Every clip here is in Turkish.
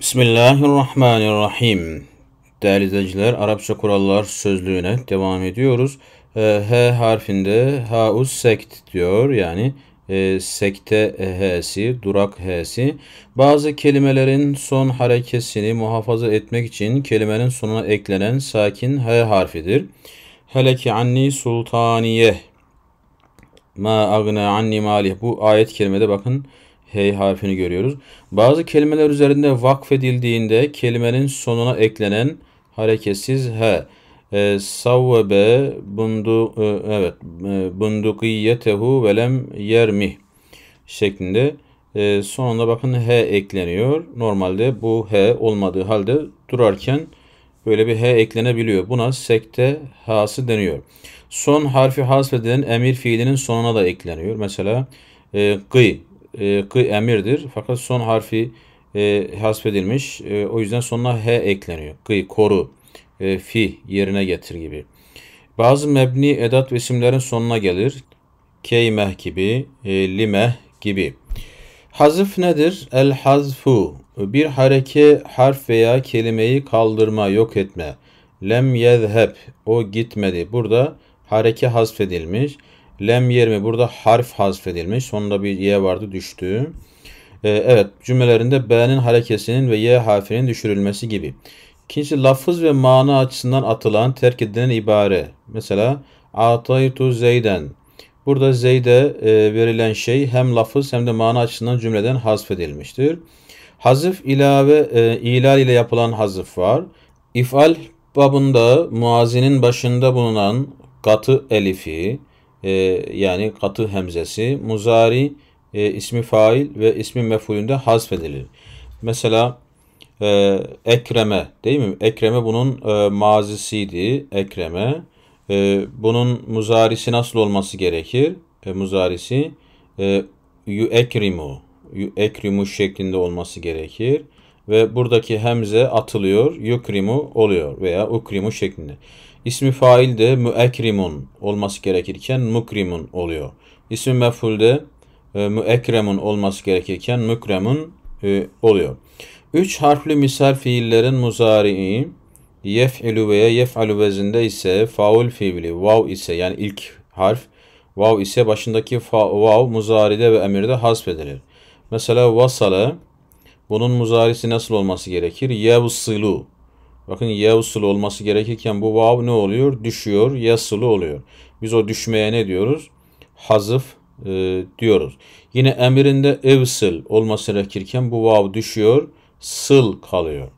Bismillahirrahmanirrahim. Değerli izleyiciler, Arapça kurallar sözlüğüne devam ediyoruz. Ee, h harfinde haus sekt diyor. Yani e, sekte H'si, durak H'si. Bazı kelimelerin son harekesini muhafaza etmek için kelimenin sonuna eklenen sakin H harfidir. Hele ki anni sultaniye. Ma agne anni malih. Bu ayet kelimede bakın. H harfini görüyoruz. Bazı kelimeler üzerinde vakfedildiğinde kelimenin sonuna eklenen hareketsiz H. E, savvebe bundu e, evet e, bundukiyetehu velem yermi şeklinde e, sonunda bakın H ekleniyor. Normalde bu H olmadığı halde durarken böyle bir H eklenebiliyor. Buna sekte hası deniyor. Son harfi hasfedilen emir fiilinin sonuna da ekleniyor. Mesela e, gıy e, kı emirdir. Fakat son harfi e, hasfedilmiş. E, o yüzden sonuna he ekleniyor. Kı, koru, e, fi yerine getir gibi. Bazı mebni edat ve isimlerin sonuna gelir. Keymeh gibi, e, limeh gibi. Hazıf nedir? El hazfu. Bir hareke, harf veya kelimeyi kaldırma, yok etme. Lem yezheb. O gitmedi. Burada hareke hasfedilmiş. edilmiş. Lem yerimi burada harf hazfedilmiş. Sonunda bir y vardı düştü. Ee, evet cümlelerinde B'nin harekesinin ve Y harfinin düşürülmesi gibi. İkincisi lafız ve mana açısından atılan terk edilen ibare. Mesela Ataytu Zeyden. Burada Zeyd'e e, verilen şey hem lafız hem de mana açısından cümleden hazfedilmiştir. Hazıf ilave e, ilal ile yapılan hazıf var. İfal babında muazinin başında bulunan katı elifi, e, yani katı hemzesi, muzari e, ismi fail ve ismi mefulünde hazfedilir. Mesela e, Ekreme değil mi? Ekreme bunun e, mazisiydi. Ekreme. E, bunun muzarisi nasıl olması gerekir? E, muzarisi e, yuekrimu. ekrimu şeklinde olması gerekir. Ve buradaki hemze atılıyor. Yukrimu oluyor veya ukrimu şeklinde. İsmi fail de müekrimun olması gerekirken mukrimun oluyor. İsmi meful de e, müekremun olması gerekirken mukremun e, oluyor. Üç harfli misal fiillerin muzari'i yef'ilu veya yef'alu vezinde ise faul fiili vav ise yani ilk harf vav ise başındaki fa, vav muzaride ve emirde hasfedilir. Mesela vasale bunun muzarisi nasıl olması gerekir? Yevsilu Bakın yevsıl olması gerekirken bu vav ne oluyor? Düşüyor, yasılı oluyor. Biz o düşmeye ne diyoruz? Hazıf e, diyoruz. Yine emirinde evsil olması gerekirken bu vav düşüyor, sıl kalıyor.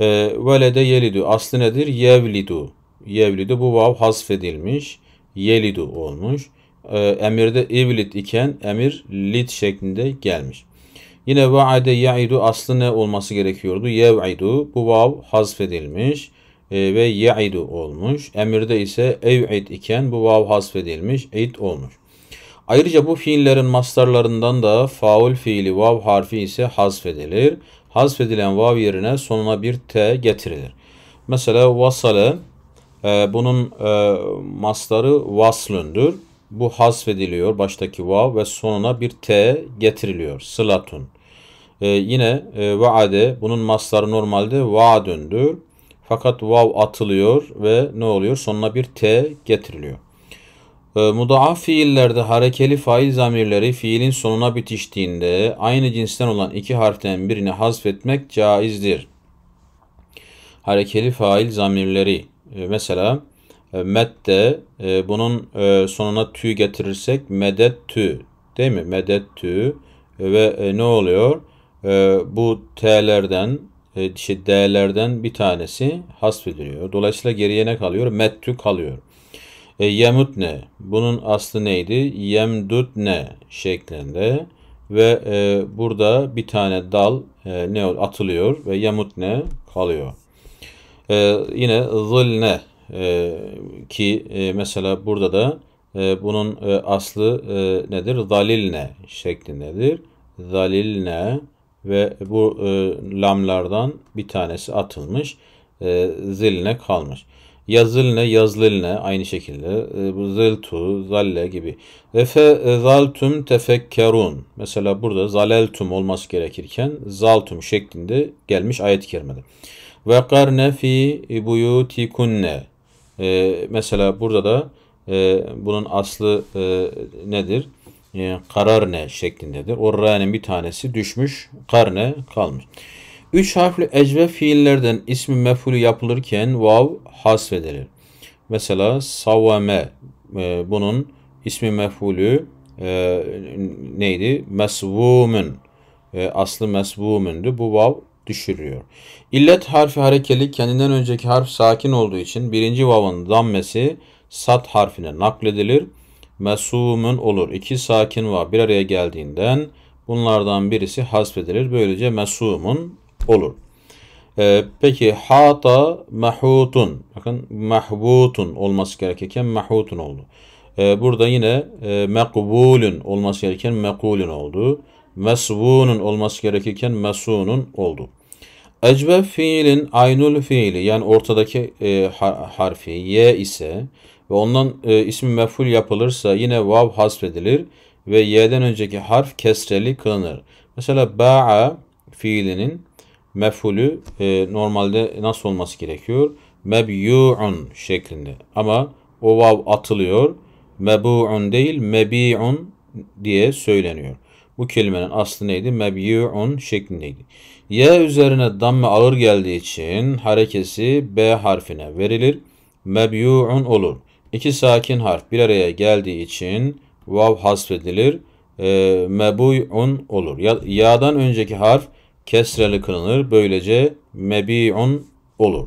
E, velede yelidu. Aslı nedir? Yevlidu. Yevlidu bu vav hasfedilmiş. Yelidu olmuş. E, emirde evlid iken emir lid şeklinde gelmiş. Yine vaade ya'idu aslı ne olması gerekiyordu? Yev'idu. Bu vav hazfedilmiş e, ve ya'idu olmuş. Emirde ise ev'id iken bu vav hazfedilmiş, id olmuş. Ayrıca bu fiillerin mastarlarından da faul fiili vav harfi ise hazfedilir. Hazfedilen vav yerine sonuna bir t getirilir. Mesela vasale e, bunun e, mastarı vaslündür. Bu hazfediliyor baştaki vav ve sonuna bir t getiriliyor. Sılatun. E, yine e, vaade bunun masları normalde vaadündür. Fakat vav atılıyor ve ne oluyor? Sonuna bir t getiriliyor. E, ee, mudaaf fiillerde harekeli fail zamirleri fiilin sonuna bitiştiğinde aynı cinsten olan iki harften birini hazfetmek caizdir. Harekeli fail zamirleri e, mesela e, medde e, bunun e, sonuna tü getirirsek medet tü değil mi? Medet tü e, ve e, ne oluyor? e, bu T'lerden e, şey, D'lerden bir tanesi hasfediliyor. Dolayısıyla geriye ne kalıyor? Mettü kalıyor. E, ne? bunun aslı neydi? Yemdut ne şeklinde ve e, burada bir tane dal e, ne atılıyor ve yemut ne kalıyor. E, yine zilne e, ki e, mesela burada da e, bunun e, aslı e, nedir? ne şeklindedir. ne? ve bu e, lamlardan bir tanesi atılmış e, ziline kalmış. Yazılne, yazlilne aynı şekilde. E, bu ziltu, zalle gibi. Ve fe e, zaltum tefekkerun. Mesela burada zaleltum olması gerekirken zaltum şeklinde gelmiş ayet-i kerimede. Ve karne fi buyutikunne. E, mesela burada da e, bunun aslı e, nedir? e, kararne şeklindedir. Orra'nın bir tanesi düşmüş, karne kalmış. Üç harfli ecve fiillerden ismi mefulü yapılırken vav hasfedilir. Mesela savame e, bunun ismi mefulü e, neydi? Mesvumun. E, aslı mesvumündü. Bu vav düşürüyor. İllet harfi harekeli kendinden önceki harf sakin olduğu için birinci vav'ın dammesi sat harfine nakledilir mesumun olur. İki sakin var bir araya geldiğinden bunlardan birisi hasfedilir. Böylece mesumun olur. Ee, peki hata mahutun. Bakın mahbutun olması gerekirken mahutun oldu. Ee, burada yine e, mekbulün olması gereken mekulün oldu. Mesvunun olması gerekirken mesunun oldu. Ecbe fiilin aynul fiili yani ortadaki e, harfi y ise ve ondan e, ismi meful yapılırsa yine vav hasfedilir ve y'den önceki harf kesreli kılınır. Mesela ba'a fiilinin mefulü e, normalde nasıl olması gerekiyor? Mebyu'un şeklinde. Ama o vav atılıyor. Mebu'un değil mebi'un diye söyleniyor. Bu kelimenin aslı neydi? Mebyu'un şeklindeydi. Y üzerine damme alır geldiği için harekesi B harfine verilir. Mebyu'un olur. İki sakin harf bir araya geldiği için vav hasfedilir. E, mebuyun olur. Ya, ya'dan önceki harf kesreli kılınır. Böylece mebiun olur.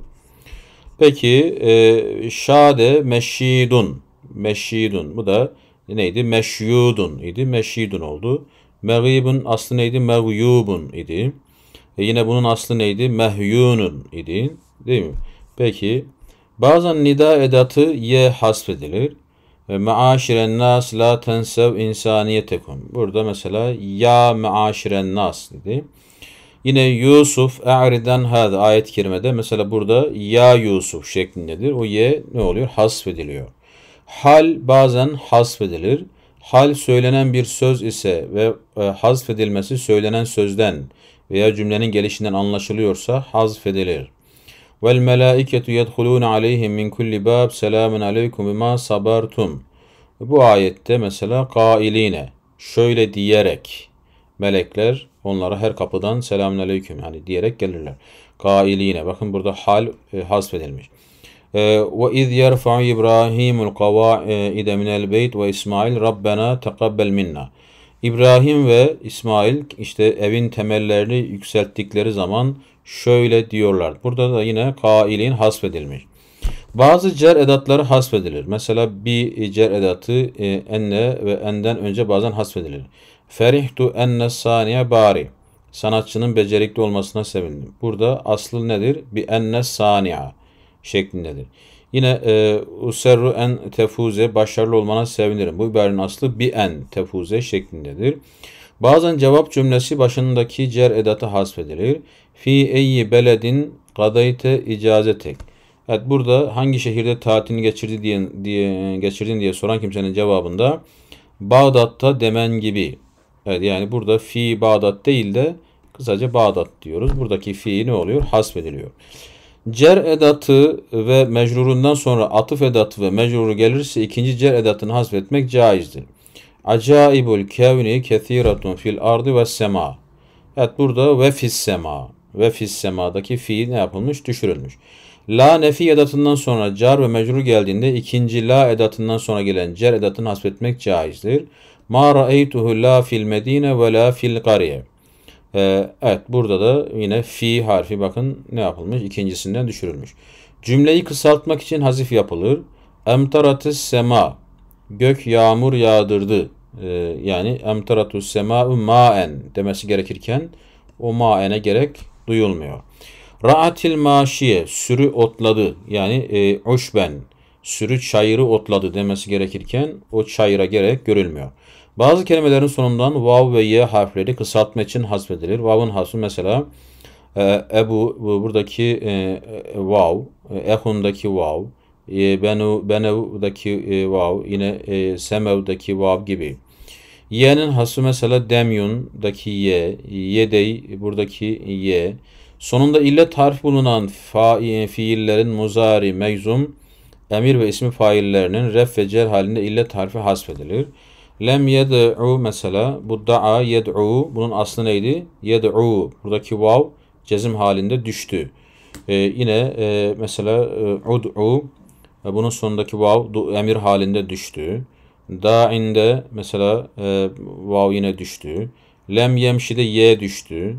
Peki e, şade meşidun. Meşidun. Bu da neydi? Meşyudun idi. Meşidun oldu. Meğibun aslı neydi? Meğyubun idi. E yine bunun aslı neydi? Mehyunun idi. Değil mi? Peki Bazen nida edatı ye hasfedilir. Meaşiren nas la tensev insaniyetekum. Burada mesela ya meaşiren nas dedi. Yine Yusuf e'riden hadi ayet-i kerimede mesela burada ya Yusuf şeklindedir. O ye ne oluyor? Hasfediliyor. Hal bazen hasfedilir. Hal söylenen bir söz ise ve e, hazfedilmesi söylenen sözden veya cümlenin gelişinden anlaşılıyorsa hazfedilir. Vel melâiketu yedhulûne aleyhim min kulli bâb selâmen aleykum bimâ sabartum. Bu ayette mesela kailine şöyle diyerek melekler onlara her kapıdan selamun aleyküm yani diyerek gelirler. Kailine bakın burada hal e, hasfedilmiş. E, ve iz yerfa'u İbrahimul kavaide minel beyt ve İsmail Rabbena tekabbel minna. İbrahim ve İsmail işte evin temellerini yükselttikleri zaman şöyle diyorlar. Burada da yine kailin hasfedilmiş. Bazı cer edatları hasfedilir. Mesela bir cer edatı e, enne ve enden önce bazen hasfedilir. Ferihtu enne saniye bari. Sanatçının becerikli olmasına sevindim. Burada aslı nedir? Bir enne saniye şeklindedir. Yine e, userru en tefuze başarılı olmana sevinirim. Bu ibarenin aslı bir en tefuze şeklindedir. Bazen cevap cümlesi başındaki cer edatı hasfedilir. Fi eyyi beledin kadayte icazetek. Evet burada hangi şehirde tatilini geçirdi diye, diye geçirdin diye soran kimsenin cevabında Bağdat'ta demen gibi. Evet yani burada fi Bağdat değil de kısaca Bağdat diyoruz. Buradaki fi ne oluyor? Hasbediliyor. Cer edatı ve mecrurundan sonra atıf edatı ve mecruru gelirse ikinci cer edatını hasbetmek caizdir. Acaibul kevni kethiratun fil ardı ve sema. Evet burada ve fis sema ve fis semadaki fi ne yapılmış? Düşürülmüş. La nefi edatından sonra car ve mecrur geldiğinde ikinci la edatından sonra gelen cer edatını hasbetmek caizdir. Ma ra'eytuhu la fil medine ve la fil kariye. Ee, evet burada da yine fi harfi bakın ne yapılmış? İkincisinden düşürülmüş. Cümleyi kısaltmak için hazif yapılır. Emtaratis sema. Gök yağmur yağdırdı. Ee, yani emtaratus sema'u maen demesi gerekirken o maene gerek duyulmuyor. Ra'atil maşiye sürü otladı yani e, uşben sürü çayırı otladı demesi gerekirken o çayıra gerek görülmüyor. Bazı kelimelerin sonundan vav ve ye harfleri kısaltma için hasfedilir. Vav'ın hasfı mesela e, Ebu buradaki e, e vav, e, Ehun'daki vav, e, Benu, Benev'daki e, vav, yine e, Semev'daki vav gibi. Y'nin hası mesela demyundaki ye, yedey buradaki ye. Sonunda illet tarif bulunan fa e, fiillerin muzari, meczum, emir ve ismi faillerinin ref ve cer halinde illet harfi hasfedilir. Lem yed'u mesela bu da'a yed'u bunun aslı neydi? Yed'u buradaki vav cezim halinde düştü. Ee, yine e, mesela e, ud'u e, bunun sonundaki vav emir halinde düştü. Dainde mesela e, vav yine düştü. Lem yemşide ye düştü.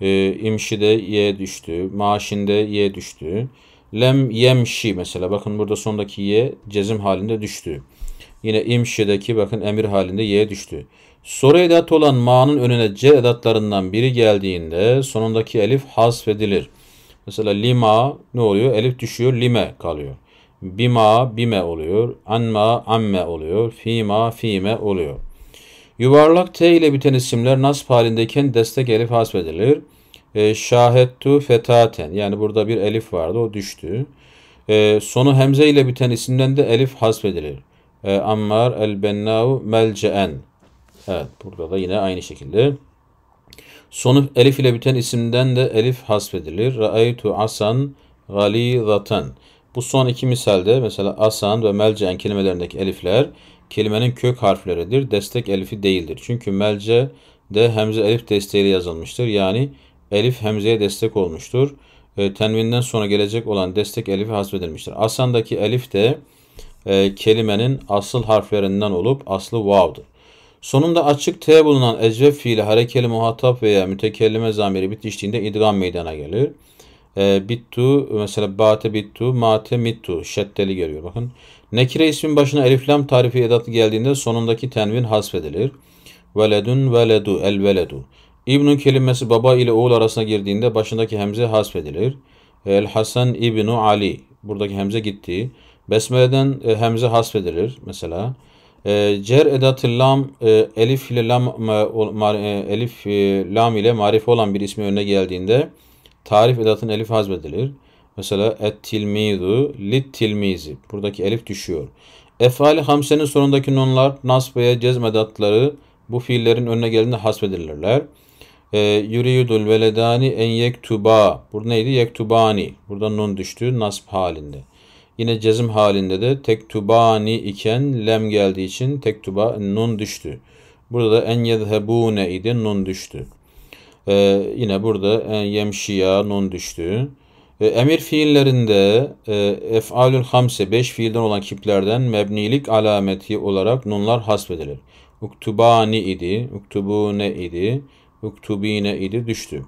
E, imşide ye düştü. Maşinde ye düştü. Lem yemşi mesela bakın burada sondaki ye cezim halinde düştü. Yine imşideki bakın emir halinde ye düştü. Soru edat olan ma'nın önüne c edatlarından biri geldiğinde sonundaki elif hasfedilir. Mesela lima ne oluyor? Elif düşüyor, lime kalıyor. Bima bime oluyor. Anma amme oluyor. Fima fime oluyor. Yuvarlak T ile biten isimler nasb halindeyken destek elif hasbedilir. E, şahettu fetaten yani burada bir elif vardı o düştü. E, sonu hemze ile biten isimden de elif hasbedilir. E, Ammar el bennau melceen. Evet burada da yine aynı şekilde. Sonu elif ile biten isimden de elif hasfedilir. Ra'aytu asan galizatan. Bu son iki misalde mesela asan ve melcen kelimelerindeki elifler kelimenin kök harfleridir. Destek elifi değildir. Çünkü melce de hemze elif desteğiyle yazılmıştır. Yani elif hemzeye destek olmuştur. E, tenvinden sonra gelecek olan destek elifi hasbedilmiştir. Asan'daki elif de e, kelimenin asıl harflerinden olup aslı vav'dır. Sonunda açık T bulunan ecveb fiili harekeli muhatap veya mütekellime zamiri bitiştiğinde idgam meydana gelir. E, bittu mesela bate bittu, mate mittu şeddeli geliyor bakın. Nekire ismin başına elif tarifi edatı geldiğinde sonundaki tenvin hasfedilir. Veledun veledu el veledu. İbnun kelimesi baba ile oğul arasına girdiğinde başındaki hemze hasfedilir. El Hasan İbnu Ali. Buradaki hemze gitti. Besmele'den e, hemze hasfedilir mesela. E, cer edatı lam e, elif ile lam ma, ma, e, elif e, lam ile marif olan bir ismi önüne geldiğinde Tarif edatın elif hazmedilir. Mesela et tilmidu lit tilmizi. Buradaki elif düşüyor. Efali hamsenin sonundaki nonlar nasb veya cezm edatları bu fiillerin önüne geldiğinde hasbedilirler. E, ee, yürüyüdül veledani en yektuba. Burada neydi? Yektubani. Burada nun düştü nasb halinde. Yine cezim halinde de tektubani iken lem geldiği için tektuba nun düştü. Burada da en yedhebune idi nun düştü. E, yine burada e, yemşiya nun düştü. E, emir fiillerinde e, efalül hamse 5 fiilden olan kiplerden mebnilik alameti olarak nunlar hasfedilir. Uktubani idi, uktubune idi, uktubine idi düştü.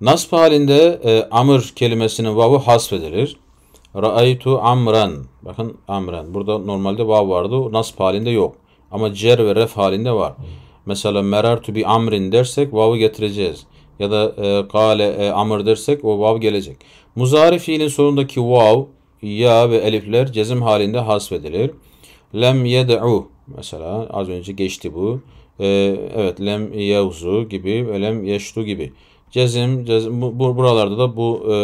Nasb halinde e, amr kelimesinin vavu hasfedilir. Ra'aytu amran. Bakın amran. Burada normalde vav vardı. Nasb halinde yok. Ama cer ve ref halinde var. Hmm. Mesela merartu bi amrin dersek vav'ı getireceğiz. Ya da e, kale e, amr dersek o vav gelecek. Muzari fiilin sonundaki vav, ya ve elifler cezim halinde hasfedilir. Lem yed'u mesela az önce geçti bu. E, evet lem yevzu gibi ve lem yeştu gibi. Cezim, cezim bu, buralarda da bu e,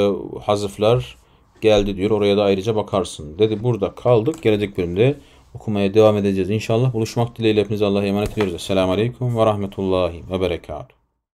hazıflar geldi diyor. Oraya da ayrıca bakarsın. Dedi burada kaldık. Gelecek bölümde okumaya devam edeceğiz. inşallah buluşmak dileğiyle hepinize Allah'a emanet ediyoruz. Esselamu Aleyküm ve Rahmetullahi ve Berekatuhu.